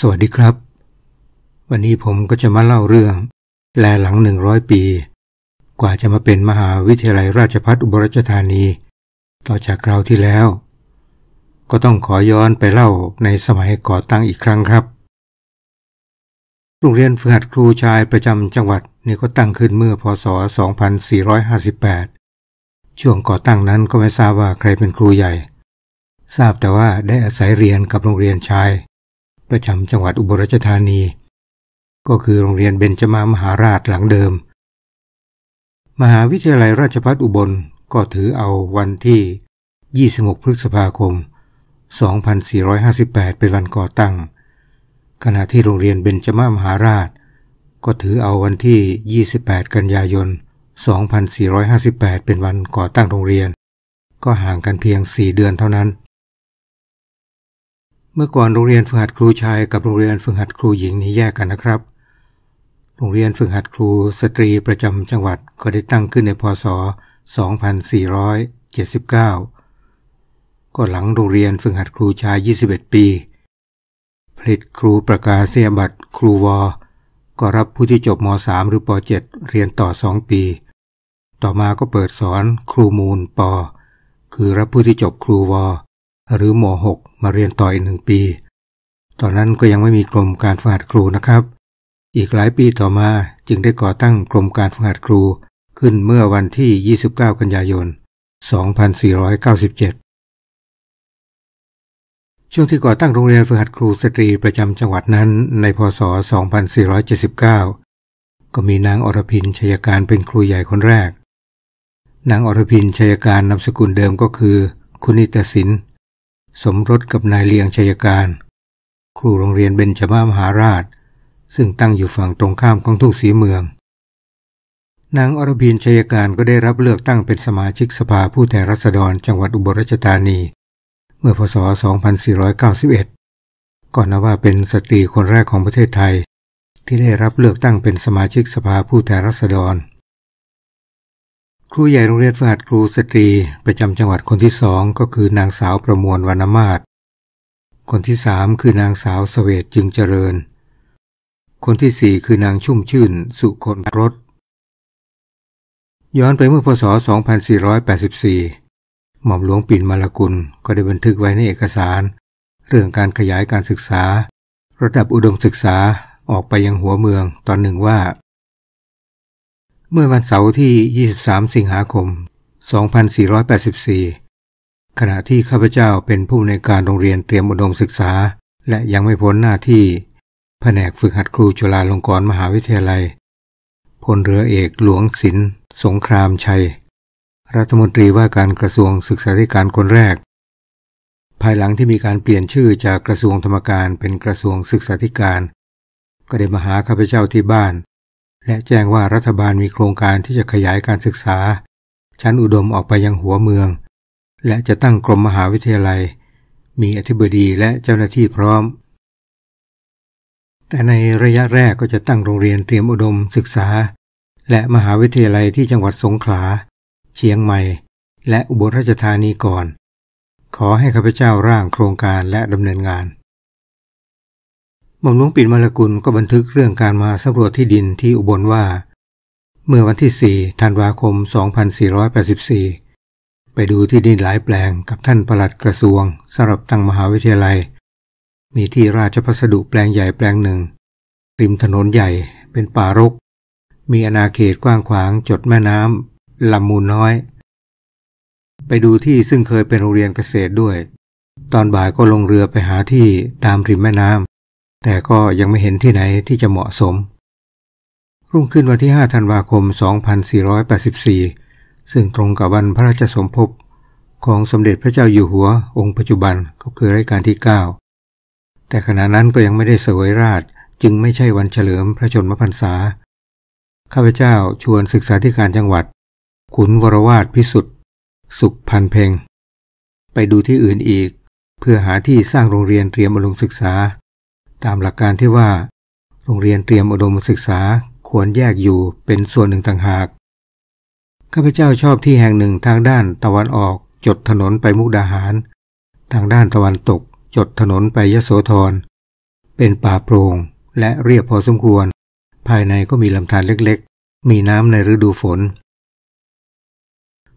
สวัสดีครับ วันนี้ผมก็จะมาเล่าเรื่องแลหลังหนึ่งร้อยปี กว่าจะมาเป็นมหาวิทยาลัยราชพัฒอุบลราชธานี ต่อจากคราวที่แล้ว ก็ต้องขอย้อนไปเล่าในสมัยก่อตั้งอีกครั้งครับ โรงเรียนฝึกหัดครูชายประจำจังหวัดนี่ก็ตั้งขึ้นเมื่อพศ2458 ช่วงก่อตั้งนั้นก็ไม่ทราบว่าใครเป็นครูใหญ่ ทราบแต่ว่าได้อาศัยเรียนกับโรงเรียนชายประจำจังหวัดอุบลราชธานี ก็คือโรงเรียนเบญจมามหาราชหลังเดิม มหาวิทยาลัยราชภัฏอุบลก็ถือเอาวันที่ 26 พฤษภาคม 2458 เป็นวันก่อตั้ง ขณะที่โรงเรียนเบญจมามหาราช ก็ถือเอาวันที่ 28 กันยายน 2458 เป็นวันก่อตั้งโรงเรียน ก็ห่างกันเพียง 4 เดือนเท่านั้นเมื่อก่อนโรงเรียนฝึกหัดครูชายกับโรงเรียนฝึกหัดครูหญิงนี้แยกกันนะครับ โรงเรียนฝึกหัดครูสตรีประจำจังหวัดก็ได้ตั้งขึ้นในพศ 2479ก็หลังโรงเรียนฝึกหัดครูชาย 21 ปี ผลิตครูประกาศเสียบัตรครูวอ ก็รับผู้ที่จบม .3 หรือป .7 เรียนต่อ 2 ปี ต่อมาก็เปิดสอนครูมูลป คือรับผู้ที่จบครูวอหรือหมอหกมาเรียนต่ออีกหนึ่งปี ตอนนั้นก็ยังไม่มีกรมการฝึกหัดครูนะครับ อีกหลายปีต่อมาจึงได้ก่อตั้งกรมการฝึกหัดครูขึ้นเมื่อวันที่ 29 กันยายน 2497 ช่วงที่ก่อตั้งโรงเรียนฝึกหัดครูสตรีประจำจังหวัดนั้นในพศ 2479 ก็มีนางอรพินชัยการเป็นครูใหญ่คนแรกนางอรพินชัยการนามสกุลเดิมก็คือคุณิตศินสมรสกับนายเลียงชัยการ ครูโรงเรียนเบญจมามหาราช ซึ่งตั้งอยู่ฝั่งตรงข้ามของทุกสีเมือง นางอรพินชัยการก็ได้รับเลือกตั้งเป็นสมาชิกสภาผู้แทนรัษฎรจังหวัดอุบลราชธานี เมื่อพศ 2491 ก่อนนับว่าเป็นสตรีคนแรกของประเทศไทย ที่ได้รับเลือกตั้งเป็นสมาชิกสภาผู้แทนรัษฎรครูใหญ่โรงเรียนฝึกหัดครูสตรี ประจำจังหวัดคนที่สองก็คือนางสาวประมวลวรรณมาศ คนที่สามคือนางสาวสเวตจึงเจริญ คนที่สี่คือนางชุ่มชื่นสุคนรสย้อนไปเมื่อพศ 2484 หม่อมหลวงปิ่นมาลกุลก็ได้บันทึกไว้ในเอกสาร เรื่องการขยายการศึกษา ระดับอุดมศึกษาออกไปยังหัวเมืองตอนหนึ่งว่าเมื่อวันเสาร์ที่ 23 สิงหาคม 2484 ขณะที่ข้าพเจ้าเป็นผู้ในการโรงเรียนเตรียมอุดมศึกษา และยังไม่พ้นหน้าที่ แผนกฝึกหัดครูจุฬาลงกรณ์มหาวิทยาลัย พลเรือเอกหลวงศิลสงครามชัย รัฐมนตรีว่าการกระทรวงศึกษาธิการคนแรก ภายหลังที่มีการเปลี่ยนชื่อจากกระทรวงธรรมการเป็นกระทรวงศึกษาธิการ ก็ได้มาหาข้าพเจ้าที่บ้านและแจ้งว่ารัฐบาลมีโครงการที่จะขยายการศึกษา ชั้นอุดมออกไปยังหัวเมือง และจะตั้งกรมมหาวิทยาลัย มีอธิบดีและเจ้าหน้าที่พร้อม แต่ในระยะแรกก็จะตั้งโรงเรียนเตรียมอุดมศึกษา และมหาวิทยาลัยที่จังหวัดสงขลา เชียงใหม่และอุบลราชธานีก่อน ขอให้ข้าพเจ้าร่างโครงการและดำเนินงานหม่อมหลวงปิ่นมลกุลก็บันทึกเรื่องการมาสำรวจที่ดินที่อุบลว่า เมื่อวันที่4ธันวาคม 2484 ไปดูที่ดินหลายแปลงกับท่านประหลัดกระทรวงสำหรับตั้งมหาวิทยาลัย มีที่ราชพัสดุแปลงใหญ่แปลงหนึ่ง ริมถนนใหญ่เป็นป่ารก มีอาณาเขตกว้างขวางจดแม่น้ำลำมูลน้อย ไปดูที่ซึ่งเคยเป็นโรงเรียนเกษตรด้วย ตอนบ่ายก็ลงเรือไปหาที่ตามริมแม่น้ำแต่ก็ยังไม่เห็นที่ไหนที่จะเหมาะสม รุ่งขึ้นวันที่5ธันวาคม 2484 ซึ่งตรงกับวันพระราชสมภพของสมเด็จพระเจ้าอยู่หัวองค์ปัจจุบันก็คือรัชกาลที่ 9 แต่ขณะนั้นก็ยังไม่ได้เสวยราช จึงไม่ใช่วันเฉลิมพระชนมพรรษาข้าพเจ้าชวนศึกษาธิการจังหวัดขุนวรวาดพิสุทธิ์ สุขพันเพงไปดูที่อื่นอีก เพื่อหาที่สร้างโรงเรียนเตรียมอบรมศึกษาตามหลักการที่ว่า โรงเรียนเตรียมอุดมศึกษาควรแยกอยู่เป็นส่วนหนึ่งต่างหากข้าพเจ้าชอบที่แห่งหนึ่งทางด้านตะวันออกจดถนนไปมุกดาหาร ทางด้านตะวันตกจดถนนไปยโสธร เป็นป่าโปร่งและเรียบพอสมควร ภายในก็มีลำธารเล็กๆ มีน้ำในฤดูฝน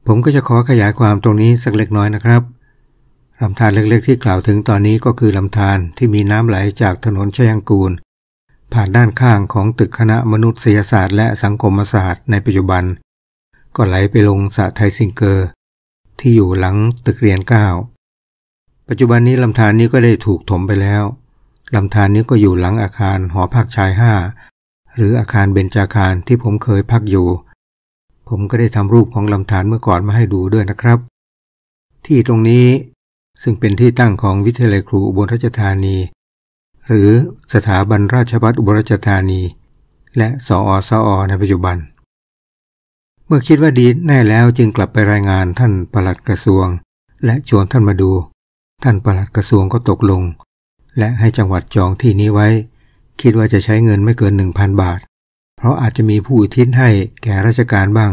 ผมก็จะขอขยายความตรงนี้สักเล็กน้อยนะครับลำธารเล็กๆที่กล่าวถึงตอนนี้ก็คือลำธารที่มีน้ำไหลจากถนนชยังกูล ผ่านด้านข้างของตึกคณะมนุษยศาสตร์และสังคมศาสตร์ในปัจจุบันก็ไหลไปลงสะไทยซิงเกอร์ ที่อยู่หลังตึกเรียนเก้าปัจจุบันนี้ลำธารนี้ก็ได้ถูกถมไปแล้วลำธารนี้ก็อยู่หลังอาคารหอพักชายห้า หรืออาคารเบญจาคารที่ผมเคยพักอยู่ ผมก็ได้ทำรูปของลำธารเมื่อก่อนมาให้ดูด้วยนะครับ ที่ตรงนี้ซึ่งเป็นที่ตั้งของวิทยาลัยครูอุบลราชธานี หรือสถาบันราชบัฏอุบลราชธานี และสอสอในปัจจุบัน เมื่อคิดว่าดีแน่แล้วจึงกลับไปรายงานท่านปลัดกระทรวง และชวนท่านมาดู ท่านปลัดกระทรวงก็ตกลง และให้จังหวัดจองที่นี้ไว้ คิดว่าจะใช้เงินไม่เกินหนึ่งพันบาท เพราะอาจจะมีผู้อุทิศให้แก่ราชการบ้าง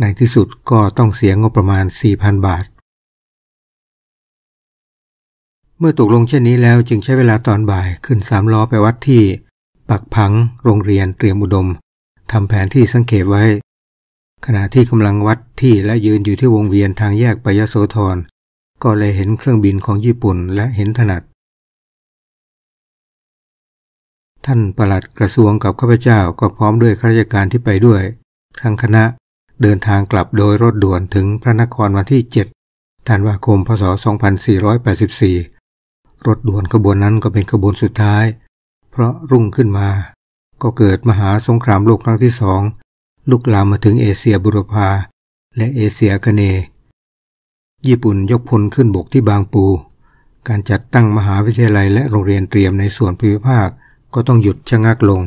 ในที่สุดก็ต้องเสียงบประมาณ4,000บาทมื่อตกลงเช่นนี้แล้วจึงใช้เวลาตอนบ่ายขึ้นสามล้อไปวัดที่ ปักพัง โรงเรียนเตรียมอุดมทำแผนที่สังเกตไว้ ขณะที่กำลังวัดที่และยืนอยู่ที่วงเวียนทางแยกไปยโสธร ก็เลยเห็นเครื่องบินของญี่ปุ่นและเห็นถนัด ท่านประหลัดกระทรวงกับข้าพเจ้าก็พร้อมด้วยข้าราชการที่ไปด้วย ทั้งคณะเดินทางกลับโดยรถด่วนถึงพระนครวันที่7ธันวาคมพศ 2484รถด่วนขบวนนั้นก็เป็นขบวนสุดท้าย เพราะรุ่งขึ้นมา ก็เกิดมหาสงครามโลกครั้งที่สองลุกลามมาถึงเอเชียบุรพาและเอเชียคเน ญี่ปุ่นยกพลขึ้นบกที่บางปู การจัดตั้งมหาวิทยาลัยและโรงเรียนเตรียมในส่วนภูมิภาคก็ต้องหยุดชะงักลง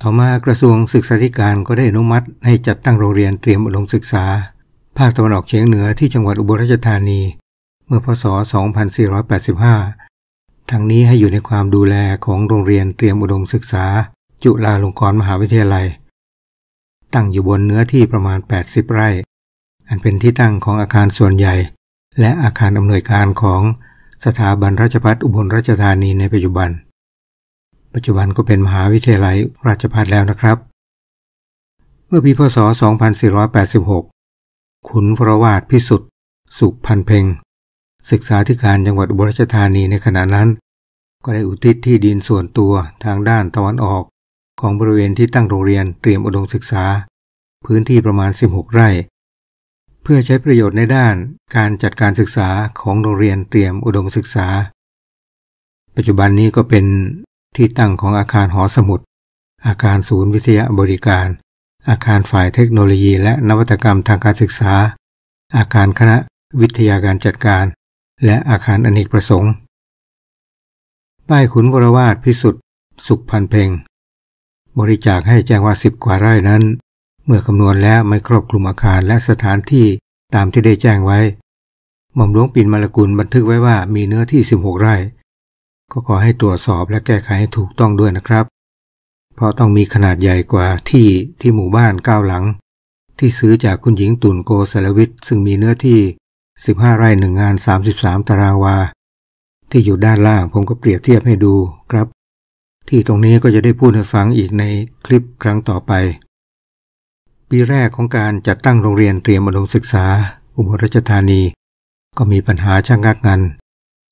ต่อมากระทรวงศึกษาธิการก็ได้อนุมัติให้จัดตั้งโรงเรียนเตรียมอุดมศึกษา ภาคตะวันออกเฉียงเหนือที่จังหวัดอุบลราชธานีเมื่อพศ2485 ทั้งนี้ให้อยู่ในความดูแลของโรงเรียนเตรียมอุดมศึกษา จุฬาลงกรณ์มหาวิทยาลัย ตั้งอยู่บนเนื้อที่ประมาณ 80 ไร่ อันเป็นที่ตั้งของอาคารส่วนใหญ่ และอาคารอำนวยการของสถาบันราชพัฒอุบลราชธานีในปัจจุบัน ปัจจุบันก็เป็นมหาวิทยาลัยราชพัฒแล้วนะครับ เมื่อปีพศ 2486 ขุนพรวาดพิสุทธิ์สุขพันเพงศึกษาธิการจังหวัดอุบลราชธานีในขณะนั้น ก็ได้อุทิศที่ดินส่วนตัวทางด้านตะวันออก ของบริเวณที่ตั้งโรงเรียนเตรียมอุดมศึกษา พื้นที่ประมาณ 16 ไร่ เพื่อใช้ประโยชน์ในด้านการจัดการศึกษาของโรงเรียนเตรียมอุดมศึกษา ปัจจุบันนี้ก็เป็นที่ตั้งของอาคารหอสมุด อาคารศูนย์วิทยาบริการ อาคารฝ่ายเทคโนโลยี และนวัตกรรมทางการศึกษา อาคารคณะวิทยาการจัดการและอาคารอนเนกประสงค์ ป้ายขุนวรวาดพิสุทธิ์ สุขพันเพลง บริจาคให้แจ้งว่าสิบกว่าไร่นั้น เมื่อคำนวณแล้วไม่ครอบคลุมอาคารและสถานที่ตามที่ได้แจ้งไว้ หม่อมหลวงปินมาลกุลบันทึกไว้ว่ามีเนื้อที่ 16 ไร่ ก็ขอให้ตรวจสอบและแก้ไขให้ถูกต้องด้วยนะครับ เพราะต้องมีขนาดใหญ่กว่าที่ที่หมู่บ้านก้าวหลัง ที่ซื้อจากคุณหญิงตุ่นโกสลวิทย์ซึ่งมีเนื้อที่15 ไร่หนึ่งงาน 33ตารางวา ที่อยู่ด้านล่างผมก็เปรียบเทียบให้ดูครับ ที่ตรงนี้ก็จะได้พูดให้ฟังอีกในคลิปครั้งต่อไป ปีแรกของการจัดตั้งโรงเรียนเตรียมอุดมศึกษา อุบลราชธานี ก็มีปัญหาช่างงักงาน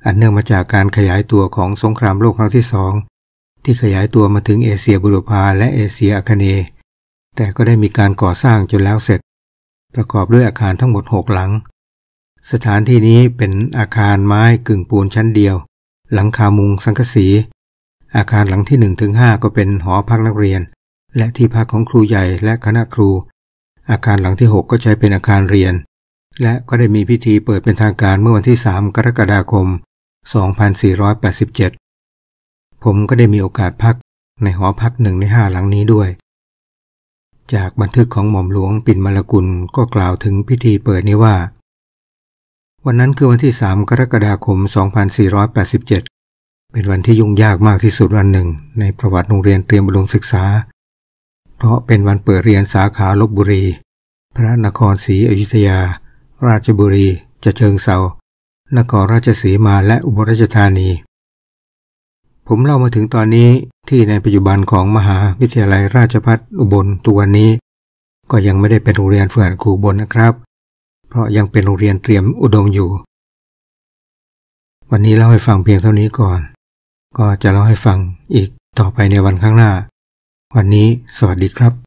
อันเนื่องมาจากการขยายตัวของสงครามโลกครั้งที่สองที่ขยายตัวมาถึงเอเชียบุรพาและเอเชียอาคเนแต่ก็ได้มีการก่อสร้างจนแล้วเสร็จ ประกอบด้วยอาคารทั้งหมด6หลังสถานที่นี้เป็นอาคารไม้กึ่งปูนชั้นเดียว หลังคามุงสังกสี อาคารหลังที่หนึ่งถึงห้าก็เป็นหอพักนักเรียน และที่พักของครูใหญ่และคณะครู อาคารหลังที่หกก็ใช้เป็นอาคารเรียน และก็ได้มีพิธีเปิดเป็นทางการเมื่อวันที่สามกรกฎาคม 2487 ผมก็ได้มีโอกาสพักในหอพักหนึ่งในห้าหลังนี้ด้วย จากบันทึกของหม่อมหลวงปิ่นมลกุลก็กล่าวถึงพิธีเปิดนี้ว่าวันนั้นคือวันที่ 3 กรกฎาคม2487 เป็นวันที่ยุ่งยากมากที่สุดวันหนึ่ง ในประวัติโรงเรียนเตรียมอุดมศึกษา เพราะเป็นวันเปิดเรียนสาขาลบบุรี พระนครศรีอยุธยา ราชบุรี จะเชิงเซานครราชสีมาและอุบลราชธานี ผมเล่ามาถึงตอนนี้ที่ในปัจจุบันของมหาวิทยาลัยราชพัฒอุบลตัวนี้ ก็ยังไม่ได้เป็นโรงเรียนเฟื่องครูบนนะครับเพราะยังเป็นโรงเรียนเตรียมอุดมอยู่ วันนี้เล่าให้ฟังเพียงเท่านี้ก่อน ก็จะเล่าให้ฟังอีกต่อไปในวันข้างหน้า วันนี้สวัสดีครับ